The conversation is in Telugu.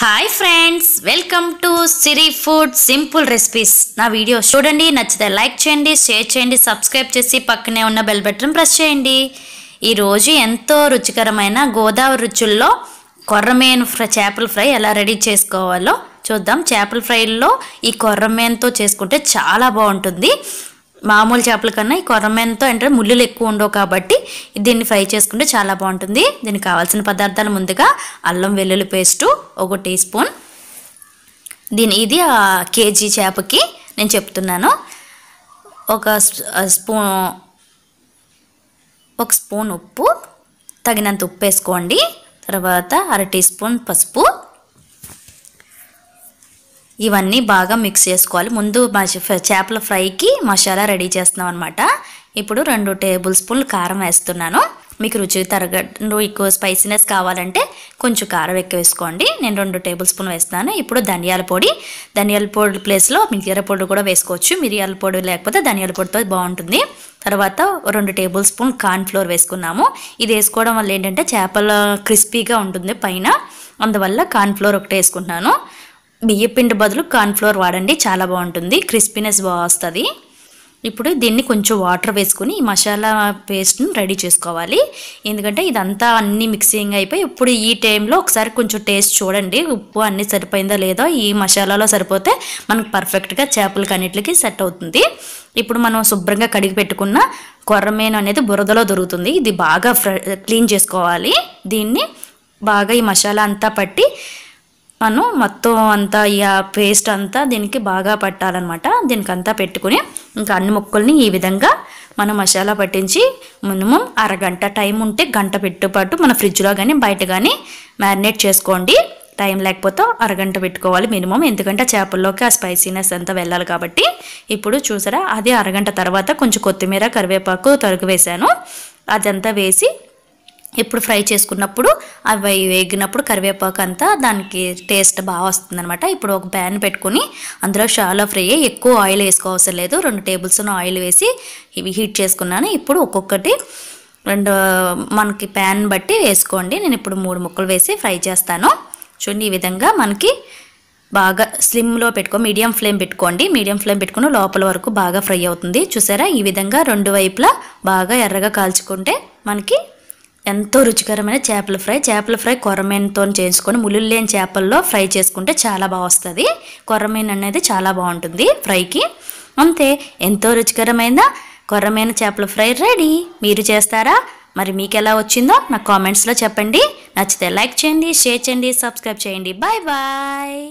hi friends welcome to Siri food simple recipes నా వీడియో చూడండి నచ్చితే లైక్ చేయండి షేర్ చేయండి సబ్స్క్రైబ్ చేసి పక్కనే ఉన్న బెల్ బటన్ ప్రెస్ చేయండి ఈరోజు ఎంతో రుచికరమైన గోదావరి రుచుల్లో కొర్రమేను ఫ్రై చేపల ఫ్రై ఎలా రెడీ చేసుకోవాలో చూద్దాం చేపల ఫ్రైల్లో ఈ కొర్రమేన్తో చేసుకుంటే చాలా బాగుంటుంది మామూలు చేపల కన్నా ఈ కొరమెన్తో అంటే ముళ్ళులు ఎక్కువ ఉండవు కాబట్టి దీన్ని ఫ్రై చేసుకుంటే చాలా బాగుంటుంది దీనికి కావాల్సిన పదార్థాలు ముందుగా అల్లం వెల్లుల్లి పేస్టు ఒక టీ స్పూన్ దీని ఇది కేజీ చేపకి నేను చెప్తున్నాను ఒక స్పూన్ ఒక స్పూన్ ఉప్పు తగినంత ఉప్పు వేసుకోండి తర్వాత అర టీ స్పూన్ పసుపు ఇవన్నీ బాగా మిక్స్ చేసుకోవాలి ముందు చేపల ఫ్రైకి మసాలా రెడీ చేస్తున్నాం అనమాట ఇప్పుడు రెండు టేబుల్ స్పూన్లు కారం వేస్తున్నాను మీకు రుచి తరగడు ఎక్కువ స్పైసీనెస్ కావాలంటే కొంచెం కారం ఎక్కువ వేసుకోండి నేను రెండు టేబుల్ స్పూన్ వేస్తాను ఇప్పుడు ధనియాల పొడి ధనియాల పొడి ప్లేస్లో మిరియాల పొడి కూడా వేసుకోవచ్చు మిరియాల పొడి లేకపోతే ధనియాల పొడితో బాగుంటుంది తర్వాత రెండు టేబుల్ స్పూన్ కార్న్ఫ్లోర్ వేసుకున్నాము ఇది వేసుకోవడం వల్ల ఏంటంటే చేపల క్రిస్పీగా ఉంటుంది పైన అందువల్ల కార్న్ఫ్లోర్ ఒకటి వేసుకుంటున్నాను బియ్యపిండి బదులు కార్న్ఫ్లోర్ వాడండి చాలా బాగుంటుంది క్రిస్పీనెస్ బాగా వస్తుంది ఇప్పుడు దీన్ని కొంచెం వాటర్ వేసుకుని ఈ మసాలా పేస్ట్ను రెడీ చేసుకోవాలి ఎందుకంటే ఇదంతా అన్నీ మిక్సింగ్ అయిపోయి ఇప్పుడు ఈ టైంలో ఒకసారి కొంచెం టేస్ట్ చూడండి ఉప్పు అన్నీ సరిపోయిందా లేదో ఈ మసాలాలో సరిపోతే మనకు పర్ఫెక్ట్గా చేపలకి అన్నిటికి సెట్ అవుతుంది ఇప్పుడు మనం శుభ్రంగా కడిగి పెట్టుకున్న కొర్రమేను అనేది బురదలో దొరుకుతుంది ఇది బాగా క్లీన్ చేసుకోవాలి దీన్ని బాగా ఈ మసాలా అంతా పట్టి అను మొత్తం అంతా ఇక పేస్ట్ అంతా దీనికి బాగా పట్టాలన్నమాట దీనికి అంతా పెట్టుకుని ఇంకా అన్ని ముక్కల్ని ఈ విధంగా మనం మసాలా పట్టించి మినిమం అరగంట టైం ఉంటే గంట పెట్టుపాటు మన ఫ్రిడ్జ్లో కానీ బయట కానీ మ్యారినేట్ చేసుకోండి టైం లేకపోతే అరగంట పెట్టుకోవాలి మినిమం ఎందుకంటే చేపల్లోకి ఆ స్పైసీనెస్ అంతా వెళ్ళాలి కాబట్టి ఇప్పుడు చూసారా అది అరగంట తర్వాత కొంచెం కొత్తిమీర కరివేపాకు తరుగు వేశాను అదంతా వేసి ఇప్పుడు ఫ్రై చేసుకున్నప్పుడు అవి వేగినప్పుడు కరివేపాకు అంతా దానికి టేస్ట్ బాగా వస్తుందన్నమాట ఇప్పుడు ఒక ప్యాన్ పెట్టుకుని అందులో షాలో ఫ్రై అయ్యి ఎక్కువ ఆయిల్ వేసుకోవసరం లేదు రెండు టేబుల్ స్పూన్ ఆయిల్ వేసి ఇవి హీట్ చేసుకున్నాను ఇప్పుడు ఒక్కొక్కటి రెండు మనకి ప్యాన్ బట్టి వేసుకోండి నేను ఇప్పుడు మూడు ముక్కలు వేసి ఫ్రై చేస్తాను చూడండి ఈ విధంగా మనకి బాగా స్లిమ్లో పెట్టుకో మీడియం ఫ్లేమ్ పెట్టుకోండి మీడియం ఫ్లేమ్ పెట్టుకుని లోపల వరకు బాగా ఫ్రై అవుతుంది చూసారా ఈ విధంగా రెండు వైపులా బాగా ఎర్రగా కాల్చుకుంటే మనకి ఎంతో రుచికరమైన చేపల ఫ్రై చేపల ఫ్రై కొరమేన్తో చేసుకొని ములులు లేని చేపల్లో ఫ్రై చేసుకుంటే చాలా బాగా వస్తుంది కొరమేన్ అనేది చాలా బాగుంటుంది ఫ్రైకి అంతే ఎంతో రుచికరమైన కొర్రమైన చేపల ఫ్రై రెడీ మీరు చేస్తారా మరి మీకు ఎలా వచ్చిందో నా కామెంట్స్లో చెప్పండి నచ్చితే లైక్ చేయండి షేర్ చేయండి సబ్స్క్రైబ్ చేయండి బాయ్ బాయ్